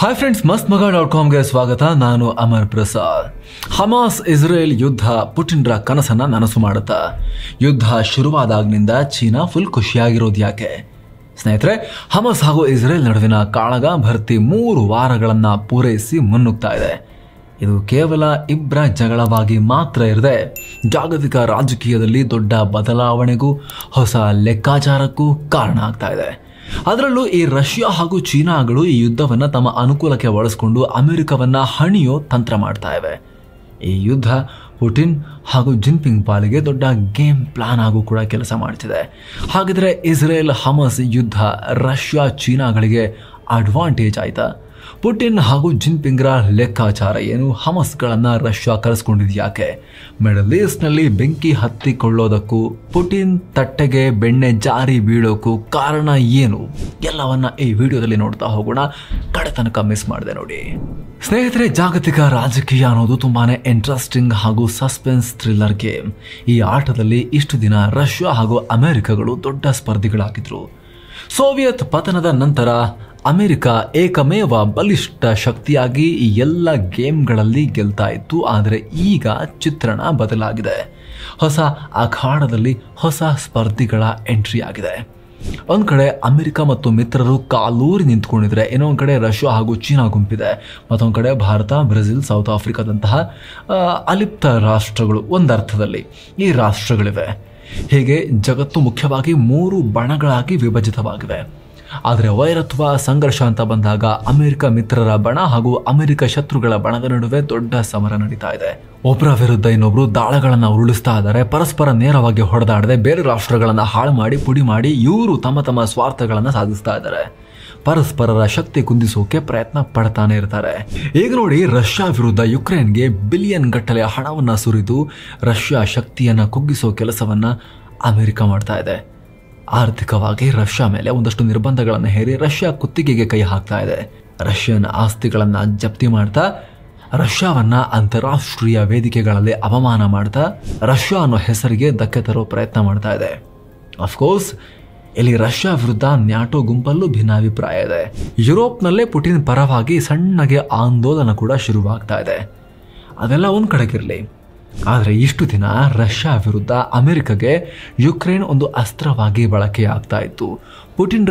hi friends ಮಸ್ತ್ ಮಗ dot ಕಾಮ್ಗೆ ಸ್ವಾಗತ ನಾನು ಅಮರ್ ಪ್ರಸಾದ್ ಹಮಾಸ್ ಇಸ್ರೇಲ್ ಯುದ್ಧ ಪುಟಿನ್ರ ಕನಸನ್ನ ನನಸು ಮಾಡುತ್ತಾ ಯುದ್ಧ ಶುರುವಾದಾಗ್ನಿಂದ ಚೀನಾ ಫುಲ್ ಖುಷಿಯಾಗಿರೋದು ಯಾಕೆ ಸ್ನೇಹಿತರೆ ಹಮಾಸ್ ಹಾಗೂ ಇಸ್ರೇಲ್ ನಡುವಿನ ಕಾಳಗ ಭರ್ತಿ ಮೂರು ವಾರಗಳನ್ನು ಪೂರೈಸಿ ಮುನ್ನುಗ್ತಾ ಇದೆ ಇದು ಕೇವಲ ಇಬ್ಬರ ಜಗಳವಾಗಿ ಮಾತ್ರ ಇರದೆ ಜಾಗತಿಕ ರಾಜಕೀಯದಲ್ಲಿ ದೊಡ್ಡ ಬದಲಾವಣೆಗೂ ಹೊಸ ಲೆಕ್ಕಾಚಾರಕ್ಕೂ ಕಾರಣ ಆಗ್ತಾ ಇದೆ ಅದರಲ್ಲೂ ಈ ರಷ್ಯಾ ಹಾಗೂ ಚೀನಾಗಳು ಈ ಯುದ್ಧವನ್ನು ತಮ್ಮ ಅನುಕೂಲಕ್ಕೆ ಬಳಸಿಕೊಂಡು ಅಮೆರಿಕವನ್ನ ಹಣಿಯೋ ತಂತ್ರ ಮಾಡ್ತಾ ಇವೆ ಈ ಯುದ್ಧ ಪುಟಿನ್ ಹಾಗೂ ಜಿನ್ಪಿಂಗ್ ಪಾಲಿಗೆ ದೊಡ್ಡ ಗೇಮ್ ಪ್ಲಾನ್ ಆಗೂ ಕೂಡ ಕೆಲಸ ಮಾಡ್ತಿದೆ ಹಾಗಿದ್ರೆ ಇಸ್ರೇಲ್ ಹಮಸ್ ಯುದ್ಧ ರಷ್ಯಾ ಚೀನಾಗಳಿಗೆ ಅಡ್ವಾಂಟೇಜ್ ಆಯಿತಾ ಪುಟಿನ್ ಹಾಗೂ ಜಿನ್ಪಿಂಗ್ರ ಲೆಕ್ಕಾಚಾರ ಏನು ಹಮಸ್ಗಳನ್ನು ರಷ್ಯಾ ಕರೆಸ್ಕೊಂಡಿದ್ಯಾಕೆ ಮಿಡಲ್ ಈಸ್ಟ್ನಲ್ಲಿ ಬೆಂಕಿ ಹತ್ತಿಕೊಳ್ಳೋದಕ್ಕೂ ಪುಟಿನ್ ತಟ್ಟೆಗೆ ಬೆಣ್ಣೆ ಜಾರಿ ಬೀಳೋಕ್ಕೂ ಕಾರಣ ಏನು ಎಲ್ಲವನ್ನ ಈ ವಿಡಿಯೋದಲ್ಲಿ ನೋಡ್ತಾ ಹೋಗೋಣ ಕಡತನಕ ಮಿಸ್ ಮಾಡಿದೆ ನೋಡಿ ಸ್ನೇಹಿತರೆ ಜಾಗತಿಕ ರಾಜಕೀಯ ಅನ್ನೋದು ತುಂಬಾನೇ ಇಂಟ್ರೆಸ್ಟಿಂಗ್ ಹಾಗೂ ಸಸ್ಪೆನ್ಸ್ ಥ್ರಿಲ್ಲರ್ ಗೇಮ್ ಈ ಆಟದಲ್ಲಿ ಇಷ್ಟು ದಿನ ರಷ್ಯಾ ಹಾಗೂ ಅಮೆರಿಕಗಳು ದೊಡ್ಡ ಸ್ಪರ್ಧಿಗಳಾಗಿದ್ರು ಸೋವಿಯತ್ ಪತನದ ನಂತರ ಅಮೆರಿಕ ಏಕಮೇವ ಬಲಿಷ್ಠ ಶಕ್ತಿಯಾಗಿ ಎಲ್ಲ ಗೇಮ್ಗಳಲ್ಲಿ ಗೆಲ್ತಾ ಇತ್ತು ಆದರೆ ಈಗ ಚಿತ್ರಣ ಬದಲಾಗಿದೆ ಹೊಸ ಅಖಾಡದಲ್ಲಿ ಹೊಸ ಸ್ಪರ್ಧಿಗಳ ಎಂಟ್ರಿ ಆಗಿದೆ ಒಂದು ಕಡೆ ಅಮೆರಿಕ ಮತ್ತು ಮಿತ್ರರು ಕಾಲೂರಿ ನಿಂತ್ಕೊಂಡಿದ್ರೆ ಇನ್ನೊಂದು ಕಡೆ ರಷ್ಯಾ ಹಾಗೂ ಚೀನಾ ಗುಂಪಿದೆ ಮತ್ತೊಂದು ಕಡೆ ಭಾರತ ಬ್ರೆಜಿಲ್ ಸೌತ್ ಆಫ್ರಿಕಾದಂತಹ ಅಲಿಪ್ತ ರಾಷ್ಟ್ರಗಳು ಒಂದರ್ಥದಲ್ಲಿ ಈ ರಾಷ್ಟ್ರಗಳಿವೆ ಹೀಗೆ ಜಗತ್ತು ಮುಖ್ಯವಾಗಿ ಮೂರು ಬಣಗಳಾಗಿ ವಿಭಜಿತವಾಗಿವೆ ಆದರೆ ವೈರತ್ವ ಸಂಘರ್ಷ ಅಂತ ಬಂದಾಗ ಅಮೆರಿಕ ಮಿತ್ರರ ಬಣ ಹಾಗೂ ಅಮೆರಿಕ ಶತ್ರುಗಳ ಬಣದ ನಡುವೆ ದೊಡ್ಡ ಸಮರ ನಡೀತಾ ಇದೆ ಒಬ್ಬರ ವಿರುದ್ಧ ಇನ್ನೊಬ್ರು ದಾಳಗಳನ್ನು ಉರುಳಿಸ್ತಾ ಇದ್ದಾರೆ ಪರಸ್ಪರ ನೇರವಾಗಿ ಹೊಡೆದಾಡದೆ ಬೇರೆ ರಾಷ್ಟ್ರಗಳನ್ನು ಹಾಳು ಮಾಡಿ ಪುಡಿ ಮಾಡಿ ಇವರು ತಮ್ಮ ತಮ್ಮ ಸ್ವಾರ್ಥಗಳನ್ನು ಸಾಧಿಸ್ತಾ ಇದ್ದಾರೆ ಪರಸ್ಪರರ ಶಕ್ತಿ ಕುಂದಿಸೋಕೆ ಪ್ರಯತ್ನ ಪಡ್ತಾನೆ ಇರ್ತಾರೆ ಈಗ ನೋಡಿ ರಷ್ಯಾ ವಿರುದ್ಧ ಯುಕ್ರೇನ್ಗೆ ಬಿಲಿಯನ್ ಗಟ್ಟಲೆ ಹಣವನ್ನು ಸುರಿದು ರಷ್ಯಾ ಶಕ್ತಿಯನ್ನು ಕುಗ್ಗಿಸೋ ಕೆಲಸವನ್ನು ಅಮೆರಿಕ ಮಾಡ್ತಾ ಇದೆ ಆರ್ಥಿಕವಾಗಿ ರಷ್ಯಾ ಮೇಲೆ ಒಂದಷ್ಟು ನಿರ್ಬಂಧಗಳನ್ನು ಹೇರಿ ರಷ್ಯಾ ಕುತ್ತಿಗೆಗೆ ಕೈ ಹಾಕ್ತಾ ಇದೆ ರಷ್ಯನ್ ಆಸ್ತಿಗಳನ್ನು ಜಪ್ತಿ ಮಾಡ್ತಾ ರಷ್ಯಾವನ್ನು ಅಂತಾರಾಷ್ಟ್ರೀಯ ವೇದಿಕೆಗಳಲ್ಲಿ ಅವಮಾನ ಮಾಡ್ತಾ ರಷ್ಯಾ ಅನ್ನೋ ಹೆಸರಿಗೆ ಧಕ್ಕೆ ತರೋ ಪ್ರಯತ್ನ ಮಾಡ್ತಾ ಇದೆ ಅಫ್ಕೋರ್ಸ್ ಇಲ್ಲಿ ರಷ್ಯಾ ವಿರುದ್ಧ ನ್ಯಾಟೋ ಗುಂಪಲ್ಲೂ ಭಿನ್ನಾಭಿಪ್ರಾಯ ಇದೆ ಯುರೋಪ್ನಲ್ಲೇ ಪುಟಿನ್ ಪರವಾಗಿ ಸಣ್ಣಗೆ ಆಂದೋಲನ ಕೂಡ ಶುರುವಾಗ್ತಾ ಇದೆ ಅದೆಲ್ಲ ಒಂದು ಕಡೆಗಿರಲಿ ಆದರೆ ಇಷ್ಟು ದಿನ ರಷ್ಯಾ ವಿರುದ್ಧ ಅಮೆರಿಕಗೆ ಯುಕ್ರೇನ್ ಒಂದು ಅಸ್ತ್ರವಾಗಿ ಬಳಕೆಯಾಗ್ತಾ ಇತ್ತು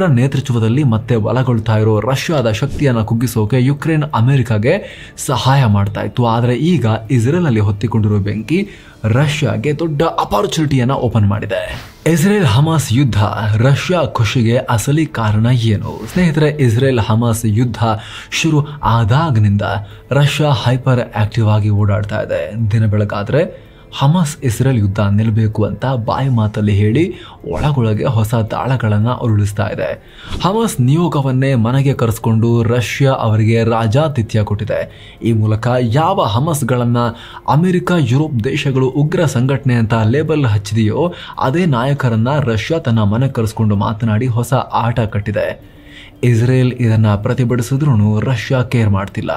ರ ನೇತೃತ್ವದಲ್ಲಿ ಮತ್ತೆ ಬಲಗೊಳ್ತಾ ಇರೋ ರಷ್ಯಾದ ಶಕ್ತಿಯನ್ನು ಕುಗ್ಗಿಸೋಕೆ ಯುಕ್ರೇನ್ ಅಮೆರಿಕಾಗೆ ಸಹಾಯ ಮಾಡ್ತಾ ಇತ್ತು ಆದರೆ ಈಗ ಇಸ್ರೇಲಲ್ಲಿ ಹೊತ್ತಿಕೊಂಡಿರೋ ಬೆಂಕಿ ರಷ್ಯಾಗೆ ದೊಡ್ಡ ಅಪಾರ್ಚುನಿಟಿಯನ್ನು ಓಪನ್ ಮಾಡಿದೆ ಇಸ್ರೇಲ್ ಹಮಾಸ್ ಯುದ್ಧ ರಷ್ಯಾ ಖುಷಿಗೆ ಅಸಲಿ ಕಾರಣ ಏನು ಸ್ನೇಹಿತರೆ ಇಸ್ರೇಲ್ ಹಮಾಸ್ ಯುದ್ಧ ಶುರು ಆದಾಗಿನಿಂದ ರಷ್ಯಾ ಹೈಪರ್ ಆಕ್ಟಿವ್ ಆಗಿ ಓಡಾಡ್ತಾ ಇದೆ ದಿನ ಬೆಳಕಾದ್ರೆ ಹಮಾಸ್ ಇಸ್ರೇಲ್ ಯುದ್ಧ ನಿಲ್ಲಬೇಕು ಅಂತ ಬಾಯಿ ಮಾತಲ್ಲಿ ಹೇಳಿ ಒಳಗೊಳಗೆ ಹೊಸ ದಾಳಗಳನ್ನ ಉರುಳಿಸ್ತಾ ಇದೆ ಹಮಾಸ್ ನಿಯೋಗವನ್ನೇ ಮನೆಗೆ ಕರೆಸ್ಕೊಂಡು ರಷ್ಯಾ ಅವರಿಗೆ ರಾಜಾತಿಥ್ಯ ಕೊಟ್ಟಿದೆ ಈ ಮೂಲಕ ಯಾವ ಹಮಸ್ಗಳನ್ನು ಅಮೆರಿಕ ಯುರೋಪ್ ದೇಶಗಳು ಉಗ್ರ ಸಂಘಟನೆ ಅಂತ ಲೇಬಲ್ ಹಚ್ಚಿದೆಯೋ ಅದೇ ನಾಯಕರನ್ನ ರಷ್ಯಾ ತನ್ನ ಮನೆ ಕರೆಸ್ಕೊಂಡು ಮಾತನಾಡಿ ಹೊಸ ಆಟ ಕಟ್ಟಿದೆ ಇಸ್ರೇಲ್ ಇದನ್ನ ಪ್ರತಿಭಟಿಸಿದ್ರೂ ರಷ್ಯಾ ಕೇರ್ ಮಾಡ್ತಿಲ್ಲ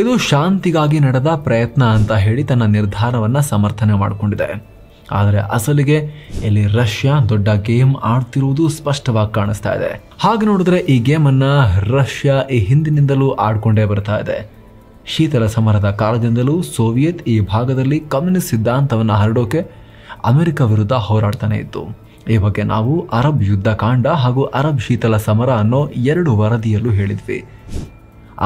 ಇದು ಶಾಂತಿಗಾಗಿ ನಡೆದ ಪ್ರಯತ್ನ ಅಂತ ಹೇಳಿ ತನ್ನ ನಿರ್ಧಾರವನ್ನ ಸಮರ್ಥನೆ ಮಾಡಿಕೊಂಡಿದೆ ಆದರೆ ಅಸಲಿಗೆ ಇಲ್ಲಿ ರಷ್ಯಾ ದೊಡ್ಡ ಗೇಮ್ ಆಡ್ತಿರುವುದು ಸ್ಪಷ್ಟವಾಗಿ ಕಾಣಿಸ್ತಾ ಇದೆ ಹಾಗೆ ನೋಡಿದ್ರೆ ಈ ಗೇಮನ್ನು ರಷ್ಯಾ ಈ ಹಿಂದಿನಿಂದಲೂ ಆಡ್ಕೊಂಡೇ ಬರ್ತಾ ಇದೆ ಶೀತಲ ಸಮರದ ಕಾಲದಿಂದಲೂ ಸೋವಿಯತ್ ಈ ಭಾಗದಲ್ಲಿ ಕಮ್ಯುನಿಸ್ಟ್ ಸಿದ್ಧಾಂತವನ್ನು ಹರಡೋಕೆ ಅಮೆರಿಕ ವಿರುದ್ಧ ಹೋರಾಡ್ತಾನೆ ಇತ್ತು ಈ ಬಗ್ಗೆ ನಾವು ಅರಬ್ ಯುದ್ಧಕಾಂಡ ಹಾಗೂ ಅರಬ್ ಶೀತಲ ಸಮರ ಅನ್ನೋ ಎರಡು ವರದಿಯಲ್ಲೂ ಹೇಳಿದ್ವಿ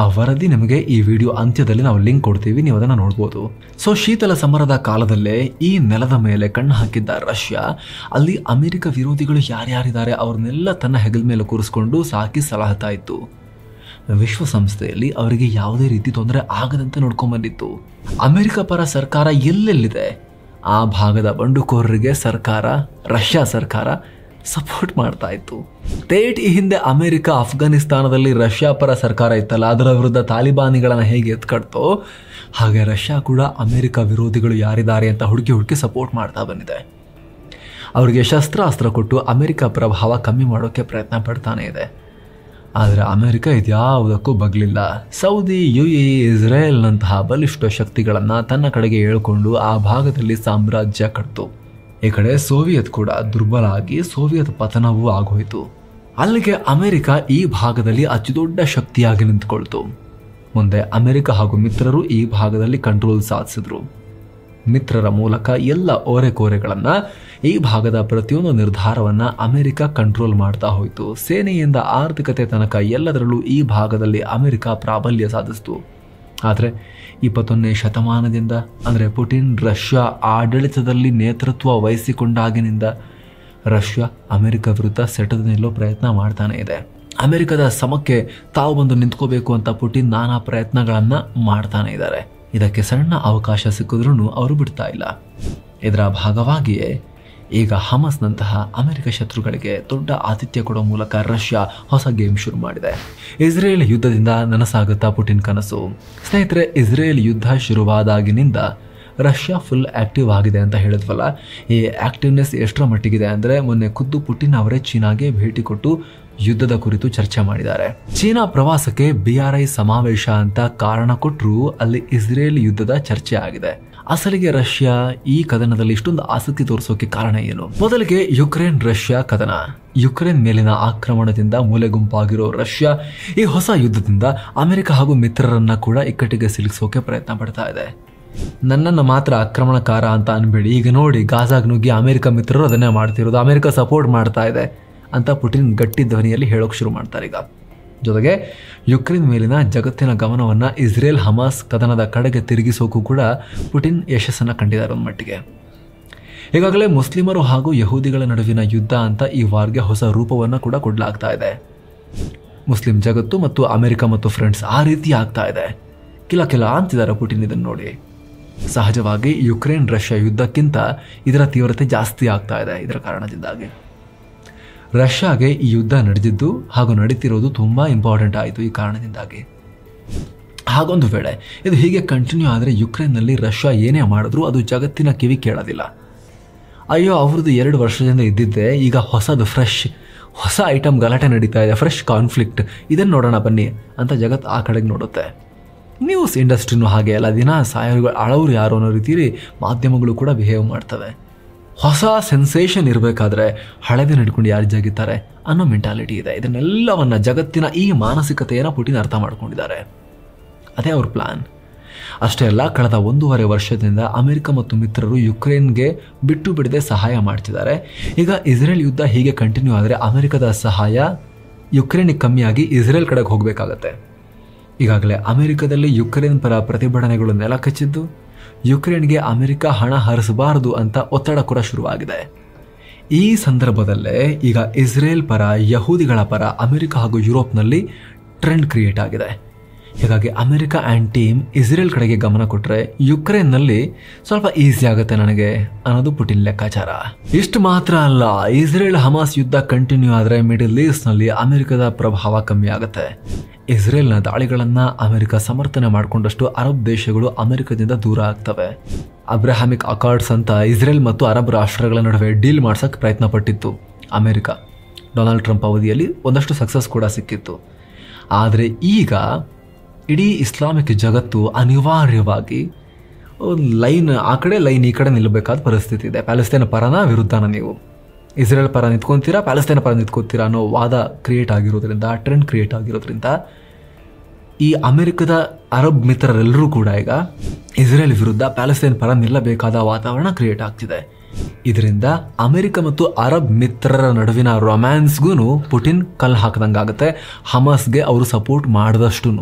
ಆ ವರದಿ ನಿಮಗೆ ಈ ವಿಡಿಯೋ ಅಂತ್ಯದಲ್ಲಿ ನಾವು ಲಿಂಕ್ ಕೊಡ್ತೀವಿ ನೀವು ಅದನ್ನು ನೋಡ್ಬೋದು ಸೊ ಶೀತಲ ಸಮರದ ಕಾಲದಲ್ಲೇ ಈ ನೆಲದ ಮೇಲೆ ಕಣ್ಣು ಹಾಕಿದ್ದ ರಷ್ಯಾ ಅಲ್ಲಿ ಅಮೆರಿಕ ವಿರೋಧಿಗಳು ಯಾರ್ಯಾರಿದ್ದಾರೆ ಅವ್ರನ್ನೆಲ್ಲ ತನ್ನ ಹೆಗಲ ಮೇಲೆ ಕೂರಿಸ್ಕೊಂಡು ಸಾಕಿ ಸಲಹತಾ ಇತ್ತು ವಿಶ್ವಸಂಸ್ಥೆಯಲ್ಲಿ ಅವರಿಗೆ ಯಾವುದೇ ರೀತಿ ತೊಂದರೆ ಆಗದಂತೆ ಬಂದಿತ್ತು ಅಮೆರಿಕ ಪರ ಸರ್ಕಾರ ಎಲ್ಲೆಲ್ಲಿದೆ ಆ ಭಾಗದ ಬಂಡುಕೋರರಿಗೆ ಸರ್ಕಾರ ರಷ್ಯಾ ಸರ್ಕಾರ ಸಪೋರ್ಟ್ ಮಾಡ್ತಾ ಇತ್ತು ತೇಟ್ ಈ ಹಿಂದೆ ಅಮೆರಿಕ ಅಫ್ಘಾನಿಸ್ತಾನದಲ್ಲಿ ರಷ್ಯಾ ಪರ ಸರ್ಕಾರ ಇತ್ತಲ್ಲ ಅದರ ವಿರುದ್ಧ ತಾಲಿಬಾನಿಗಳನ್ನು ಹೇಗೆ ಎತ್ಕಡ್ತೋ ಹಾಗೆ ರಷ್ಯಾ ಕೂಡ ಅಮೆರಿಕ ವಿರೋಧಿಗಳು ಯಾರಿದ್ದಾರೆ ಅಂತ ಹುಡುಕಿ ಹುಡುಕಿ ಸಪೋರ್ಟ್ ಮಾಡ್ತಾ ಬಂದಿದೆ ಅವರಿಗೆ ಶಸ್ತ್ರಾಸ್ತ್ರ ಕೊಟ್ಟು ಅಮೆರಿಕ ಪ್ರಭಾವ ಕಮ್ಮಿ ಮಾಡೋಕ್ಕೆ ಪ್ರಯತ್ನ ಪಡ್ತಾನೆ ಇದೆ ಆದರೆ ಅಮೆರಿಕ ಇದ್ಯಾವುದಕ್ಕೂ ಬಗ್ಲಿಲ್ಲ ಸೌದಿ ಯು ಎ ಇಸ್ರೇಲ್ನಂತಹ ಬಲಿಷ್ಠ ಶಕ್ತಿಗಳನ್ನು ತನ್ನ ಕಡೆಗೆ ಹೇಳ್ಕೊಂಡು ಆ ಭಾಗದಲ್ಲಿ ಸಾಮ್ರಾಜ್ಯ ಕಟ್ತು ಈ ಕಡೆ ಸೋವಿಯತ್ ಕೂಡ ದುರ್ಬಲ ಆಗಿ ಸೋವಿಯತ್ ಪತನವೂ ಆಗೋಯಿತು ಅಲ್ಲಿಗೆ ಅಮೆರಿಕ ಈ ಭಾಗದಲ್ಲಿ ಅತಿದೊಡ್ಡ ಶಕ್ತಿಯಾಗಿ ನಿಂತುಕೊಳ್ತು ಮುಂದೆ ಅಮೆರಿಕ ಹಾಗೂ ಮಿತ್ರರು ಈ ಭಾಗದಲ್ಲಿ ಕಂಟ್ರೋಲ್ ಸಾಧಿಸಿದ್ರು ಮಿತ್ರರ ಮೂಲಕ ಎಲ್ಲ ಓರೆಕೋರೆಗಳನ್ನು ಈ ಭಾಗದ ಪ್ರತಿಯೊಂದು ನಿರ್ಧಾರವನ್ನು ಅಮೆರಿಕ ಕಂಟ್ರೋಲ್ ಮಾಡ್ತಾ ಹೋಯಿತು ಸೇನೆಯಿಂದ ಆರ್ಥಿಕತೆ ತನಕ ಎಲ್ಲದರಲ್ಲೂ ಈ ಭಾಗದಲ್ಲಿ ಅಮೆರಿಕ ಪ್ರಾಬಲ್ಯ ಸಾಧಿಸಿತು ಆದರೆ ಇಪ್ಪತ್ತೊಂದನೇ ಶತಮಾನದಿಂದ ಅಂದರೆ ಪುಟಿನ್ ರಷ್ಯಾ ಆಡಳಿತದಲ್ಲಿ ನೇತೃತ್ವ ವಹಿಸಿಕೊಂಡಾಗಿನಿಂದ ರಷ್ಯಾ ಅಮೆರಿಕ ವಿರುದ್ಧ ಸೆಟದ ನಿಲ್ಲೋ ಪ್ರಯತ್ನ ಮಾಡ್ತಾನೆ ಇದೆ ಅಮೆರಿಕದ ಸಮಕ್ಕೆ ತಾವು ಬಂದು ನಿಂತ್ಕೋಬೇಕು ಅಂತ ಪುಟಿನ್ ನಾನಾ ಪ್ರಯತ್ನಗಳನ್ನು ಮಾಡ್ತಾನೆ ಇದ್ದಾರೆ ಇದಕ್ಕೆ ಸಣ್ಣ ಅವಕಾಶ ಸಿಕ್ಕಿದ್ರೂ ಅವರು ಬಿಡ್ತಾ ಇಲ್ಲ ಇದರ ಭಾಗವಾಗಿಯೇ ಈಗ ಹಮಸ್ನಂತಹ ಅಮೆರಿಕ ಶತ್ರುಗಳಿಗೆ ದೊಡ್ಡ ಆತಿಥ್ಯ ಕೊಡೋ ಮೂಲಕ ರಷ್ಯಾ ಹೊಸ ಗೇಮ್ ಶುರು ಮಾಡಿದೆ ಇಸ್ರೇಲ್ ಯುದ್ಧದಿಂದ ನನಸಾಗುತ್ತಾ ಪುಟಿನ್ ಕನಸು ಸ್ನೇಹಿತರೆ ಇಸ್ರೇಲ್ ಯುದ್ಧ ಶುರುವಾದಾಗಿನಿಂದ ರಷ್ಯಾ ಫುಲ್ ಆಕ್ಟಿವ್ ಆಗಿದೆ ಅಂತ ಹೇಳಿದ್ವಲ್ಲ ಈ ಆಕ್ಟಿವ್ನೆಸ್ ಎಷ್ಟರ ಮಟ್ಟಿಗಿದೆ ಅಂದರೆ ಮೊನ್ನೆ ಖುದ್ದು ಪುಟಿನ್ ಅವರೇ ಚೀನಾಗೆ ಭೇಟಿ ಕೊಟ್ಟು ಯುದ್ಧದ ಕುರಿತು ಚರ್ಚೆ ಮಾಡಿದ್ದಾರೆ ಚೀನಾ ಪ್ರವಾಸಕ್ಕೆ ಬಿಆರ್ಐ ಸಮಾವೇಶ ಅಂತ ಕಾರಣ ಕೊಟ್ಟರು ಅಲ್ಲಿ ಇಸ್ರೇಲ್ ಯುದ್ಧದ ಚರ್ಚೆ ಆಗಿದೆ ಅಸಲಿಗೆ ರಷ್ಯಾ ಈ ಕದನದಲ್ಲಿ ಇಷ್ಟೊಂದು ಆಸಕ್ತಿ ತೋರಿಸೋಕೆ ಕಾರಣ ಏನು ಮೊದಲಿಗೆ ಯುಕ್ರೇನ್ ರಷ್ಯಾ ಕದನ ಯುಕ್ರೇನ್ ಮೇಲಿನ ಆಕ್ರಮಣದಿಂದ ಗುಂಪಾಗಿರೋ ರಷ್ಯಾ ಈ ಹೊಸ ಯುದ್ಧದಿಂದ ಅಮೆರಿಕ ಹಾಗೂ ಮಿತ್ರರನ್ನ ಕೂಡ ಇಕ್ಕಟ್ಟಿಗೆ ಸಿಲುಕಿಸೋಕೆ ಪ್ರಯತ್ನ ಪಡ್ತಾ ಇದೆ ನನ್ನನ್ನು ಮಾತ್ರ ಆಕ್ರಮಣಕಾರ ಅಂತ ಅನ್ಬೇಡಿ ಈಗ ನೋಡಿ ಗಾಜಾಗ್ ನುಗ್ಗಿ ಅಮೆರಿಕ ಮಿತ್ರರು ಅದನ್ನೇ ಮಾಡ್ತಿರೋದು ಅಮೆರಿಕ ಸಪೋರ್ಟ್ ಮಾಡ್ತಾ ಇದೆ ಅಂತ ಪುಟಿನ್ ಗಟ್ಟಿ ಧ್ವನಿಯಲ್ಲಿ ಹೇಳೋಕೆ ಶುರು ಮಾಡ್ತಾರೆ ಈಗ ಜೊತೆಗೆ ಯುಕ್ರೇನ್ ಮೇಲಿನ ಜಗತ್ತಿನ ಗಮನವನ್ನು ಇಸ್ರೇಲ್ ಹಮಾಸ್ ಕದನದ ಕಡೆಗೆ ತಿರುಗಿಸೋಕು ಕೂಡ ಪುಟಿನ್ ಯಶಸ್ಸನ್ನು ಕಂಡಿದ್ದಾರೆ ಒಂದು ಮಟ್ಟಿಗೆ ಈಗಾಗಲೇ ಮುಸ್ಲಿಮರು ಹಾಗೂ ಯಹೂದಿಗಳ ನಡುವಿನ ಯುದ್ಧ ಅಂತ ಈ ವಾರ್ಗೆ ಹೊಸ ರೂಪವನ್ನು ಕೂಡ ಕೊಡಲಾಗ್ತಾ ಇದೆ ಮುಸ್ಲಿಂ ಜಗತ್ತು ಮತ್ತು ಅಮೆರಿಕ ಮತ್ತು ಫ್ರೆಂಡ್ಸ್ ಆ ರೀತಿ ಆಗ್ತಾ ಇದೆ ಕಿಲ ಕೆಲ ಅಂತಿದ್ದಾರೆ ಪುಟಿನ್ ಇದನ್ನು ನೋಡಿ ಸಹಜವಾಗಿ ಯುಕ್ರೇನ್ ರಷ್ಯಾ ಯುದ್ಧಕ್ಕಿಂತ ಇದರ ತೀವ್ರತೆ ಜಾಸ್ತಿ ಆಗ್ತಾ ಇದೆ ಇದರ ಕಾರಣದಿಂದಾಗಿ ರಷ್ಯಾಗೆ ಈ ಯುದ್ಧ ನಡೆದಿದ್ದು ಹಾಗೂ ನಡೀತಿರೋದು ತುಂಬ ಇಂಪಾರ್ಟೆಂಟ್ ಆಯಿತು ಈ ಕಾರಣದಿಂದಾಗಿ ಹಾಗೊಂದು ವೇಳೆ ಇದು ಹೀಗೆ ಕಂಟಿನ್ಯೂ ಆದರೆ ಯುಕ್ರೇನ್ನಲ್ಲಿ ರಷ್ಯಾ ಏನೇ ಮಾಡಿದ್ರು ಅದು ಜಗತ್ತಿನ ಕಿವಿ ಕೇಳೋದಿಲ್ಲ ಅಯ್ಯೋ ಅವ್ರದ್ದು ಎರಡು ವರ್ಷದಿಂದ ಇದ್ದಿದ್ದೆ ಈಗ ಹೊಸದು ಫ್ರೆಶ್ ಹೊಸ ಐಟಮ್ ಗಲಾಟೆ ನಡೀತಾ ಇದೆ ಫ್ರೆಶ್ ಕಾನ್ಫ್ಲಿಕ್ಟ್ ಇದನ್ನು ನೋಡೋಣ ಬನ್ನಿ ಅಂತ ಜಗತ್ತು ಆ ಕಡೆಗೆ ನೋಡುತ್ತೆ ನ್ಯೂಸ್ ಇಂಡಸ್ಟ್ರಿನೂ ಹಾಗೆ ಎಲ್ಲ ದಿನ ಸಾಯೋರುಗಳು ಅಳವರು ಯಾರು ಅನ್ನೋ ರೀತಿಯಲ್ಲಿ ಮಾಧ್ಯಮಗಳು ಕೂಡ ಬಿಹೇವ್ ಮಾಡ್ತವೆ ಹೊಸ ಸೆನ್ಸೇಷನ್ ಇರಬೇಕಾದ್ರೆ ಹಳೆದೇ ನಡ್ಕೊಂಡು ಯಾರು ಜಗಿತಾರೆ ಅನ್ನೋ ಮೆಂಟಾಲಿಟಿ ಇದೆ ಇದನ್ನೆಲ್ಲವನ್ನು ಜಗತ್ತಿನ ಈ ಮಾನಸಿಕತೆಯನ್ನು ಪುಟ್ಟಿನ ಅರ್ಥ ಮಾಡ್ಕೊಂಡಿದ್ದಾರೆ ಅದೇ ಅವ್ರ ಪ್ಲಾನ್ ಅಷ್ಟೇ ಅಲ್ಲ ಕಳೆದ ಒಂದೂವರೆ ವರ್ಷದಿಂದ ಅಮೆರಿಕ ಮತ್ತು ಮಿತ್ರರು ಯುಕ್ರೇನ್ಗೆ ಬಿಟ್ಟು ಬಿಡದೆ ಸಹಾಯ ಮಾಡ್ತಿದ್ದಾರೆ ಈಗ ಇಸ್ರೇಲ್ ಯುದ್ಧ ಹೀಗೆ ಕಂಟಿನ್ಯೂ ಆದರೆ ಅಮೆರಿಕದ ಸಹಾಯ ಯುಕ್ರೇನಿಗೆ ಕಮ್ಮಿಯಾಗಿ ಇಸ್ರೇಲ್ ಕಡೆಗೆ ಹೋಗಬೇಕಾಗತ್ತೆ ಈಗಾಗಲೇ ಅಮೆರಿಕದಲ್ಲಿ ಯುಕ್ರೇನ್ ಪರ ಪ್ರತಿಭಟನೆಗಳು ನೆಲ ಕಚ್ಚಿದ್ದು ಯುಕ್ರೇನ್ಗೆ ಅಮೆರಿಕ ಹಣ ಹರಿಸಬಾರದು ಅಂತ ಒತ್ತಡ ಕೂಡ ಶುರುವಾಗಿದೆ ಈ ಸಂದರ್ಭದಲ್ಲೇ ಈಗ ಇಸ್ರೇಲ್ ಪರ ಯಹೂದಿಗಳ ಪರ ಅಮೆರಿಕ ಹಾಗೂ ಯುರೋಪ್ನಲ್ಲಿ ಟ್ರೆಂಡ್ ಕ್ರಿಯೇಟ್ ಆಗಿದೆ ಹೀಗಾಗಿ ಅಮೆರಿಕ ಆ್ಯಂಡ್ ಟೀಮ್ ಇಸ್ರೇಲ್ ಕಡೆಗೆ ಗಮನ ಕೊಟ್ಟರೆ ಯುಕ್ರೇನ್ನಲ್ಲಿ ಸ್ವಲ್ಪ ಈಸಿ ಆಗುತ್ತೆ ನನಗೆ ಅನ್ನೋದು ಪುಟಿನ್ ಲೆಕ್ಕಾಚಾರ ಇಷ್ಟು ಮಾತ್ರ ಅಲ್ಲ ಇಸ್ರೇಲ್ ಹಮಾಸ್ ಯುದ್ಧ ಕಂಟಿನ್ಯೂ ಆದರೆ ಮಿಡಲ್ ಈಸ್ಟ್ನಲ್ಲಿ ಅಮೆರಿಕದ ಪ್ರಭಾವ ಕಮ್ಮಿ ಆಗುತ್ತೆ ಇಸ್ರೇಲ್ನ ದಾಳಿಗಳನ್ನು ಅಮೆರಿಕ ಸಮರ್ಥನೆ ಮಾಡಿಕೊಂಡಷ್ಟು ಅರಬ್ ದೇಶಗಳು ಅಮೆರಿಕದಿಂದ ದೂರ ಆಗ್ತವೆ ಅಬ್ರಹಾಮಿಕ್ ಅಕಾರ್ಡ್ಸ್ ಅಂತ ಇಸ್ರೇಲ್ ಮತ್ತು ಅರಬ್ ರಾಷ್ಟ್ರಗಳ ನಡುವೆ ಡೀಲ್ ಮಾಡ್ಸೋಕ್ಕೆ ಪ್ರಯತ್ನ ಪಟ್ಟಿತ್ತು ಅಮೆರಿಕ ಡೊನಾಲ್ಡ್ ಟ್ರಂಪ್ ಅವಧಿಯಲ್ಲಿ ಒಂದಷ್ಟು ಸಕ್ಸಸ್ ಕೂಡ ಸಿಕ್ಕಿತ್ತು ಆದರೆ ಈಗ ಇಡೀ ಇಸ್ಲಾಮಿಕ್ ಜಗತ್ತು ಅನಿವಾರ್ಯವಾಗಿ ಲೈನ್ ಆ ಕಡೆ ಲೈನ್ ಈ ಕಡೆ ನಿಲ್ಲಬೇಕಾದ ಪರಿಸ್ಥಿತಿ ಇದೆ ಪ್ಯಾಲೆಸ್ತೇನ ಪರನ ವಿರುದ್ಧನ ನೀವು ಇಸ್ರೇಲ್ ಪರ ನಿಂತ್ಕೊತೀರಾ ಪ್ಯಾಲೆಸ್ತೈನ್ ಪರ ನಿಂತ್ಕೊತೀರಾ ಅನ್ನೋ ವಾದ ಕ್ರಿಯೇಟ್ ಆಗಿರೋದ್ರಿಂದ ಟ್ರೆಂಡ್ ಕ್ರಿಯೇಟ್ ಆಗಿರೋದ್ರಿಂದ ಈ ಅಮೆರಿಕದ ಅರಬ್ ಮಿತ್ರರೆಲ್ಲರೂ ಕೂಡ ಈಗ ಇಸ್ರೇಲ್ ವಿರುದ್ಧ ಪ್ಯಾಲಸ್ತೈನ್ ಪರ ನಿಲ್ಲಬೇಕಾದ ವಾತಾವರಣ ಕ್ರಿಯೇಟ್ ಆಗ್ತಿದೆ ಇದರಿಂದ ಅಮೆರಿಕ ಮತ್ತು ಅರಬ್ ಮಿತ್ರರ ನಡುವಿನ ರೊಮ್ಯಾನ್ಸ್ಗೂ ಪುಟಿನ್ ಕಲ್ಲು ಆಗುತ್ತೆ ಹಮಾಸ್ಗೆ ಅವರು ಸಪೋರ್ಟ್ ಮಾಡಿದಷ್ಟು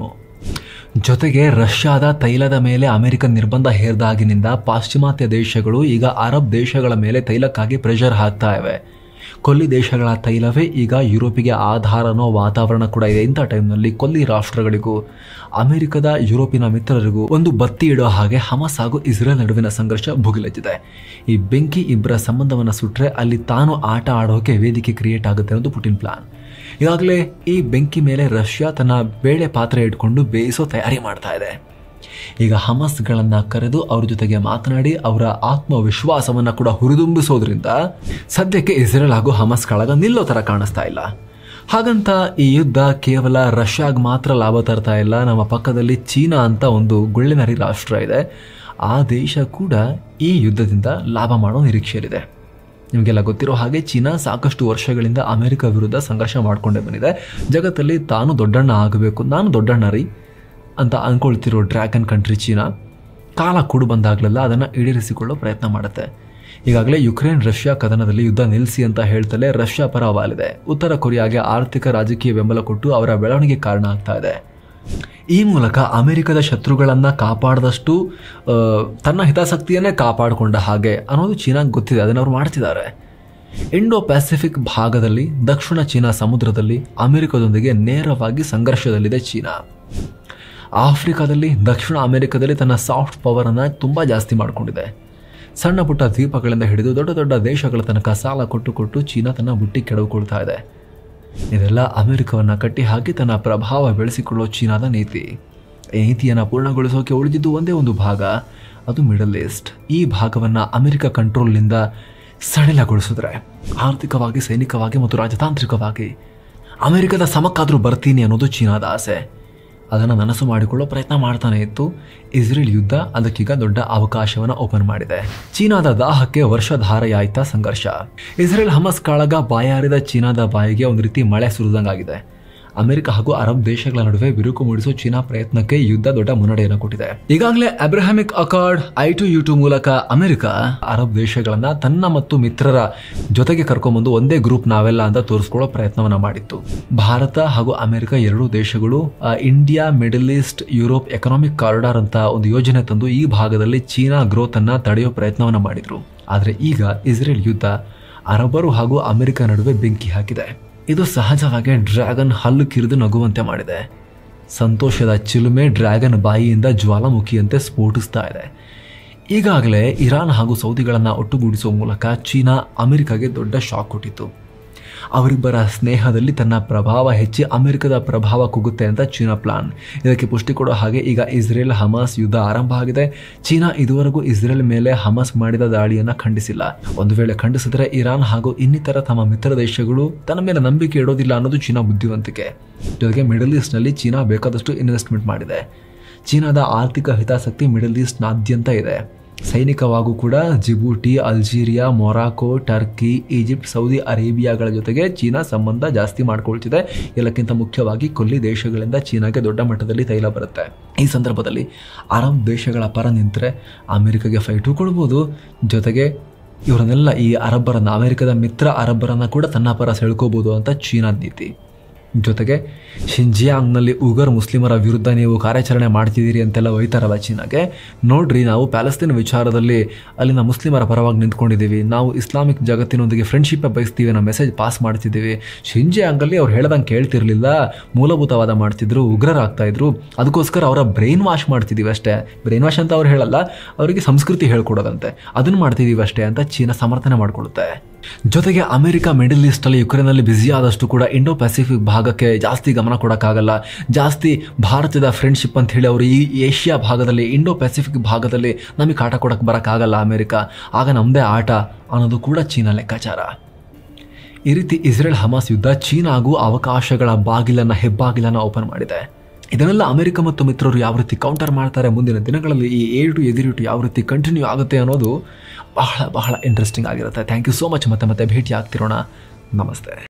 ಜೊತೆಗೆ ರಷ್ಯಾದ ತೈಲದ ಮೇಲೆ ಅಮೆರಿಕ ನಿರ್ಬಂಧ ಹೇರಿದಾಗಿನಿಂದ ಪಾಶ್ಚಿಮಾತ್ಯ ದೇಶಗಳು ಈಗ ಅರಬ್ ದೇಶಗಳ ಮೇಲೆ ತೈಲಕ್ಕಾಗಿ ಪ್ರೆಷರ್ ಹಾಕ್ತಾ ಇವೆ ಕೊಲ್ಲಿ ದೇಶಗಳ ತೈಲವೇ ಈಗ ಯುರೋಪಿಗೆ ಆಧಾರನೋ ವಾತಾವರಣ ಕೂಡ ಇದೆ ಇಂಥ ಟೈಮ್ನಲ್ಲಿ ಕೊಲ್ಲಿ ರಾಷ್ಟ್ರಗಳಿಗೂ ಅಮೆರಿಕದ ಯುರೋಪಿನ ಮಿತ್ರರಿಗೂ ಒಂದು ಬತ್ತಿ ಇಡೋ ಹಾಗೆ ಹಮಸ್ ಹಾಗೂ ಇಸ್ರೇಲ್ ನಡುವಿನ ಸಂಘರ್ಷ ಭುಗಿಲೆದ್ದಿದೆ ಈ ಬೆಂಕಿ ಇಬ್ಬರ ಸಂಬಂಧವನ್ನು ಸುಟ್ಟರೆ ಅಲ್ಲಿ ತಾನು ಆಟ ಆಡೋಕೆ ವೇದಿಕೆ ಕ್ರಿಯೇಟ್ ಆಗುತ್ತೆ ಅನ್ನೋದು ಪುಟಿನ್ ಪ್ಲಾನ್ ಈಗಾಗಲೇ ಈ ಬೆಂಕಿ ಮೇಲೆ ರಷ್ಯಾ ತನ್ನ ಬೇಳೆ ಪಾತ್ರೆ ಇಟ್ಕೊಂಡು ಬೇಯಿಸೋ ತಯಾರಿ ಮಾಡ್ತಾ ಇದೆ ಈಗ ಹಮಸ್ಗಳನ್ನು ಕರೆದು ಅವ್ರ ಜೊತೆಗೆ ಮಾತನಾಡಿ ಅವರ ಆತ್ಮವಿಶ್ವಾಸವನ್ನು ಕೂಡ ಹುರಿದುಂಬಿಸೋದ್ರಿಂದ ಸದ್ಯಕ್ಕೆ ಇಸ್ರೇಲ್ ಹಾಗೂ ಹಮಸ್ ಕಳಗ ನಿಲ್ಲೋ ಥರ ಕಾಣಿಸ್ತಾ ಇಲ್ಲ ಹಾಗಂತ ಈ ಯುದ್ಧ ಕೇವಲ ರಷ್ಯಾಗೆ ಮಾತ್ರ ಲಾಭ ತರ್ತಾ ಇಲ್ಲ ನಮ್ಮ ಪಕ್ಕದಲ್ಲಿ ಚೀನಾ ಅಂತ ಒಂದು ಗುಳ್ಳೆನರಿ ರಾಷ್ಟ್ರ ಇದೆ ಆ ದೇಶ ಕೂಡ ಈ ಯುದ್ಧದಿಂದ ಲಾಭ ಮಾಡೋ ನಿರೀಕ್ಷೆಯಲ್ಲಿದೆ ನಿಮಗೆಲ್ಲ ಗೊತ್ತಿರೋ ಹಾಗೆ ಚೀನಾ ಸಾಕಷ್ಟು ವರ್ಷಗಳಿಂದ ಅಮೆರಿಕ ವಿರುದ್ಧ ಸಂಘರ್ಷ ಮಾಡಿಕೊಂಡೇ ಬಂದಿದೆ ಜಗತ್ತಲ್ಲಿ ತಾನು ದೊಡ್ಡಣ್ಣ ಆಗಬೇಕು ನಾನು ದೊಡ್ಡಣ್ಣ ರೀ ಅಂತ ಅಂದ್ಕೊಳ್ತಿರೋ ಡ್ರ್ಯಾಗನ್ ಕಂಟ್ರಿ ಚೀನಾ ಕಾಲ ಕೂಡು ಬಂದಾಗಲೆಲ್ಲ ಅದನ್ನು ಈಡೇರಿಸಿಕೊಳ್ಳೋ ಪ್ರಯತ್ನ ಮಾಡುತ್ತೆ ಈಗಾಗಲೇ ಯುಕ್ರೇನ್ ರಷ್ಯಾ ಕದನದಲ್ಲಿ ಯುದ್ಧ ನಿಲ್ಲಿಸಿ ಅಂತ ಹೇಳ್ತಲೇ ರಷ್ಯಾ ಪರ ವಾಲಿದೆ ಉತ್ತರ ಕೊರಿಯಾಗೆ ಆರ್ಥಿಕ ರಾಜಕೀಯ ಬೆಂಬಲ ಕೊಟ್ಟು ಅವರ ಬೆಳವಣಿಗೆ ಕಾರಣ ಆಗ್ತಾ ಇದೆ ಈ ಮೂಲಕ ಅಮೆರಿಕದ ಶತ್ರುಗಳನ್ನು ಕಾಪಾಡಿದಷ್ಟು ತನ್ನ ಹಿತಾಸಕ್ತಿಯನ್ನೇ ಕಾಪಾಡಿಕೊಂಡ ಹಾಗೆ ಅನ್ನೋದು ಚೀನಾಗೆ ಗೊತ್ತಿದೆ ಅದನ್ನು ಅವರು ಮಾಡ್ತಿದ್ದಾರೆ ಇಂಡೋ ಪ್ಯಾಸಿಫಿಕ್ ಭಾಗದಲ್ಲಿ ದಕ್ಷಿಣ ಚೀನಾ ಸಮುದ್ರದಲ್ಲಿ ಅಮೆರಿಕದೊಂದಿಗೆ ನೇರವಾಗಿ ಸಂಘರ್ಷದಲ್ಲಿದೆ ಚೀನಾ ಆಫ್ರಿಕಾದಲ್ಲಿ ದಕ್ಷಿಣ ಅಮೆರಿಕದಲ್ಲಿ ತನ್ನ ಸಾಫ್ಟ್ ಪವರನ್ನು ತುಂಬ ಜಾಸ್ತಿ ಮಾಡಿಕೊಂಡಿದೆ ಸಣ್ಣ ಪುಟ್ಟ ದ್ವೀಪಗಳಿಂದ ಹಿಡಿದು ದೊಡ್ಡ ದೊಡ್ಡ ದೇಶಗಳ ತನಕ ಸಾಲ ಕೊಟ್ಟು ಕೊಟ್ಟು ಚೀನಾ ತನ್ನ ಬುಟ್ಟಿ ಕೆಡವುಕೊಳ್ತಾ ಇದೆ ಇದೆಲ್ಲ ಅಮೆರಿಕವನ್ನು ಕಟ್ಟಿಹಾಕಿ ತನ್ನ ಪ್ರಭಾವ ಬೆಳೆಸಿಕೊಳ್ಳೋ ಚೀನಾದ ನೀತಿ ಈ ನೀತಿಯನ್ನು ಪೂರ್ಣಗೊಳಿಸೋಕೆ ಉಳಿದಿದ್ದು ಒಂದೇ ಒಂದು ಭಾಗ ಅದು ಮಿಡಲ್ ಈಸ್ಟ್ ಈ ಭಾಗವನ್ನು ಅಮೆರಿಕ ಕಂಟ್ರೋಲ್ನಿಂದ ಸಡಿಲಗೊಳಿಸಿದ್ರೆ ಆರ್ಥಿಕವಾಗಿ ಸೈನಿಕವಾಗಿ ಮತ್ತು ರಾಜತಾಂತ್ರಿಕವಾಗಿ ಅಮೆರಿಕದ ಸಮಕ್ಕಾದರೂ ಬರ್ತೀನಿ ಅನ್ನೋದು ಚೀನಾದ ಆಸೆ ಅದನ್ನು ನನಸು ಮಾಡಿಕೊಳ್ಳೋ ಪ್ರಯತ್ನ ಮಾಡ್ತಾನೆ ಇತ್ತು ಇಸ್ರೇಲ್ ಯುದ್ಧ ಅದಕ್ಕೀಗ ದೊಡ್ಡ ಅವಕಾಶವನ್ನು ಓಪನ್ ಮಾಡಿದೆ ಚೀನಾದ ದಾಹಕ್ಕೆ ವರ್ಷಧಾರೆಯಾಯ್ತ ಸಂಘರ್ಷ ಇಸ್ರೇಲ್ ಹಮಸ್ ಕಾಳಗ ಬಾಯಾರಿದ ಚೀನಾದ ಬಾಯಿಗೆ ಒಂದು ರೀತಿ ಮಳೆ ಸುರಿದಂಗಾಗಿದೆ ಅಮೆರಿಕ ಹಾಗೂ ಅರಬ್ ದೇಶಗಳ ನಡುವೆ ಬಿರುಕು ಮೂಡಿಸುವ ಚೀನಾ ಪ್ರಯತ್ನಕ್ಕೆ ಯುದ್ಧ ದೊಡ್ಡ ಮುನ್ನಡೆಯನ್ನು ಕೊಟ್ಟಿದೆ ಈಗಾಗಲೇ Abrahamic accord I two U two ಮೂಲಕ ಅಮೆರಿಕ ಅರಬ್ ದೇಶಗಳನ್ನ ತನ್ನ ಮತ್ತು ಮಿತ್ರರ ಜೊತೆಗೆ ಕರ್ಕೊಂಡ್ಬಂದು ಒಂದೇ ಗ್ರೂಪ್ ನಾವೆಲ್ಲ ಅಂತ ತೋರಿಸ್ಕೊಳ್ಳೋ ಪ್ರಯತ್ನವನ್ನ ಮಾಡಿತ್ತು ಭಾರತ ಹಾಗೂ ಅಮೆರಿಕ ಎರಡೂ ದೇಶಗಳು India middle east Europe economic corridor ಅಂತ ಒಂದು ಯೋಜನೆ ತಂದು ಈ ಭಾಗದಲ್ಲಿ ಚೀನಾ ಗ್ರೋತ್ ಅನ್ನ ತಡೆಯೋ ಪ್ರಯತ್ನವನ್ನ ಮಾಡಿದ್ರು ಆದರೆ ಈಗ ಇಸ್ರೇಲ್ ಯುದ್ಧ ಅರಬ್ಬರು ಹಾಗೂ ಅಮೆರಿಕ ನಡುವೆ ಬೆಂಕಿ ಹಾಕಿದೆ ಇದು ಸಹಜವಾಗಿ ಡ್ರ್ಯಾಗನ್ ಹಲ್ಲು ಕಿರಿದು ನಗುವಂತೆ ಮಾಡಿದೆ ಸಂತೋಷದ ಚಿಲುಮೆ ಡ್ರ್ಯಾಗನ್ ಬಾಯಿಯಿಂದ ಜ್ವಾಲಾಮುಖಿಯಂತೆ ಸ್ಫೋಟಿಸ್ತಾ ಇದೆ ಈಗಾಗಲೇ ಇರಾನ್ ಹಾಗೂ ಸೌದಿಗಳನ್ನು ಒಟ್ಟುಗೂಡಿಸುವ ಮೂಲಕ ಚೀನಾ ಅಮೆರಿಕಾಗೆ ದೊಡ್ಡ ಶಾಕ್ ಕೊಟ್ಟಿತ್ತು ಅವರಿಬ್ಬರ ಸ್ನೇಹದಲ್ಲಿ ತನ್ನ ಪ್ರಭಾವ ಹೆಚ್ಚಿ ಅಮೆರಿಕದ ಪ್ರಭಾವ ಕುಗುತ್ತೆ ಅಂತ ಚೀನಾ ಪ್ಲಾನ್ ಇದಕ್ಕೆ ಪುಷ್ಟಿ ಕೊಡೋ ಹಾಗೆ ಈಗ ಇಸ್ರೇಲ್ ಹಮಾಸ್ ಯುದ್ಧ ಆರಂಭ ಆಗಿದೆ ಚೀನಾ ಇದುವರೆಗೂ ಇಸ್ರೇಲ್ ಮೇಲೆ ಹಮಾಸ್ ಮಾಡಿದ ದಾಳಿಯನ್ನು ಖಂಡಿಸಿಲ್ಲ ಒಂದು ವೇಳೆ ಖಂಡಿಸಿದ್ರೆ ಇರಾನ್ ಹಾಗೂ ಇನ್ನಿತರ ತಮ್ಮ ಮಿತ್ರ ದೇಶಗಳು ತನ್ನ ಮೇಲೆ ನಂಬಿಕೆ ಇಡೋದಿಲ್ಲ ಅನ್ನೋದು ಚೀನಾ ಬುದ್ಧಿವಂತಿಕೆ ಜೊತೆಗೆ ಮಿಡಲ್ ಈಸ್ಟ್ನಲ್ಲಿ ಚೀನಾ ಬೇಕಾದಷ್ಟು ಇನ್ವೆಸ್ಟ್ಮೆಂಟ್ ಮಾಡಿದೆ ಚೀನಾದ ಆರ್ಥಿಕ ಹಿತಾಸಕ್ತಿ ಮಿಡಲ್ ಈಸ್ಟ್ನಾದ್ಯಂತ ಇದೆ ಸೈನಿಕವಾಗೂ ಕೂಡ Djibouti Algeria Morocco Turkey Egypt Saudi ಅರೇಬಿಯಾಗಳ ಜೊತೆಗೆ ಚೀನಾ ಸಂಬಂಧ ಜಾಸ್ತಿ ಮಾಡಿಕೊಳ್ತಿದೆ ಎಲ್ಲಕ್ಕಿಂತ ಮುಖ್ಯವಾಗಿ ಕೊಲ್ಲಿ ದೇಶಗಳಿಂದ ಚೀನಾಗೆ ದೊಡ್ಡ ಮಟ್ಟದಲ್ಲಿ ತೈಲ ಬರುತ್ತೆ ಈ ಸಂದರ್ಭದಲ್ಲಿ ಅರಬ್ ದೇಶಗಳ ಪರ ನಿಂತರೆ ಅಮೆರಿಕಗೆ ಫೈಟು ಕೊಡ್ಬೋದು ಜೊತೆಗೆ ಇವರನ್ನೆಲ್ಲ ಈ ಅರಬ್ಬರನ್ನು ಅಮೆರಿಕದ ಮಿತ್ರ ಅರಬ್ಬರನ್ನು ಕೂಡ ತನ್ನ ಪರ ಸೆಳ್ಕೋಬೋದು ಅಂತ ಚೀನಾದ ನೀತಿ ಜೊತೆಗೆ ಶಿಂಜಿಯಾಂಗ್ನಲ್ಲಿ ಉಗರ್ ಮುಸ್ಲಿಮರ ವಿರುದ್ಧ ನೀವು ಕಾರ್ಯಾಚರಣೆ ಮಾಡ್ತಿದ್ದೀರಿ ಅಂತೆಲ್ಲ ಒಯ್ತಾರಲ್ಲ ಚೀನಾಗೆ ನೋಡ್ರಿ ನಾವು ಪ್ಯಾಲೆಸ್ತೀನ್ ವಿಚಾರದಲ್ಲಿ ಅಲ್ಲಿನ ಮುಸ್ಲಿಮರ ಪರವಾಗಿ ನಿಂತ್ಕೊಂಡಿದ್ದೀವಿ ನಾವು ಇಸ್ಲಾಮಿಕ್ ಜಗತ್ತಿನೊಂದಿಗೆ ಫ್ರೆಂಡ್ಶಿಪ್ಪೇ ಬಯಸ್ತೀವಿ ಅನ್ನೋ ಮೆಸೇಜ್ ಪಾಸ್ ಮಾಡ್ತಿದ್ದೀವಿ ಶಿಂಜಿಯಾಂಗಲ್ಲಿ ಅವ್ರು ಹೇಳ್ದಂಗೆ ಕೇಳ್ತಿರ್ಲಿಲ್ಲ ಮೂಲಭೂತವಾದ ಮಾಡ್ತಿದ್ರು ಉಗ್ರರಾಗ್ತಾಯಿದ್ರು ಅದಕ್ಕೋಸ್ಕರ ಅವರ ಬ್ರೈನ್ ವಾಶ್ ಮಾಡ್ತಿದ್ದೀವಿ ಅಷ್ಟೇ ಬ್ರೈನ್ ವಾಶ್ ಅಂತ ಅವ್ರು ಹೇಳಲ್ಲ ಅವರಿಗೆ ಸಂಸ್ಕೃತಿ ಹೇಳ್ಕೊಡೋದಂತೆ ಅದನ್ನು ಮಾಡ್ತಿದ್ದೀವಿ ಅಷ್ಟೇ ಅಂತ ಚೀನಾ ಸಮರ್ಥನೆ ಮಾಡಿಕೊಳ್ಳುತ್ತೆ ಜೊತೆಗೆ ಅಮೆರಿಕ ಮಿಡಲ್ ಯುಕ್ರೇನ್ ಯುಕ್ರೇನಲ್ಲಿ ಬ್ಯುಸಿ ಆದಷ್ಟು ಕೂಡ ಇಂಡೋ ಪೆಸಿಫಿಕ್ ಭಾಗಕ್ಕೆ ಜಾಸ್ತಿ ಗಮನ ಕೊಡೋಕ್ಕಾಗಲ್ಲ ಜಾಸ್ತಿ ಭಾರತದ ಫ್ರೆಂಡ್ಶಿಪ್ ಅಂತ ಹೇಳಿ ಅವರು ಈ ಏಷ್ಯಾ ಭಾಗದಲ್ಲಿ ಇಂಡೋ ಪೆಸಿಫಿಕ್ ಭಾಗದಲ್ಲಿ ನಮಗೆ ಆಟ ಕೊಡಕ್ಕೆ ಬರೋಕ್ಕಾಗಲ್ಲ ಅಮೆರಿಕ ಆಗ ನಮ್ಮದೇ ಆಟ ಅನ್ನೋದು ಕೂಡ ಚೀನಾ ಲೆಕ್ಕಾಚಾರ ಈ ರೀತಿ ಇಸ್ರೇಲ್ ಹಮಾಸ್ ಯುದ್ಧ ಚೀನಾಗೂ ಅವಕಾಶಗಳ ಬಾಗಿಲನ್ನು ಹೆಬ್ಬಾಗಿಲನ್ನು ಓಪನ್ ಮಾಡಿದೆ ಇದನ್ನೆಲ್ಲ ಅಮೆರಿಕ ಮತ್ತು ಮಿತ್ರರು ಯಾವ ರೀತಿ ಕೌಂಟರ್ ಮಾಡ್ತಾರೆ ಮುಂದಿನ ದಿನಗಳಲ್ಲಿ ಈ ಏಟು ಎದಿರಿಟು ಯಾವ ರೀತಿ ಕಂಟಿನ್ಯೂ ಆಗುತ್ತೆ ಅನ್ನೋದು ಬಹಳ ಬಹಳ ಇಂಟ್ರೆಸ್ಟಿಂಗ್ ಆಗಿರುತ್ತೆ ಥ್ಯಾಂಕ್ ಯು ಸೋ ಮಚ್ ಮತ್ತೆ ಮತ್ತೆ ಭೇಟಿ ಆಗ್ತಿರೋಣ ನಮಸ್ತೆ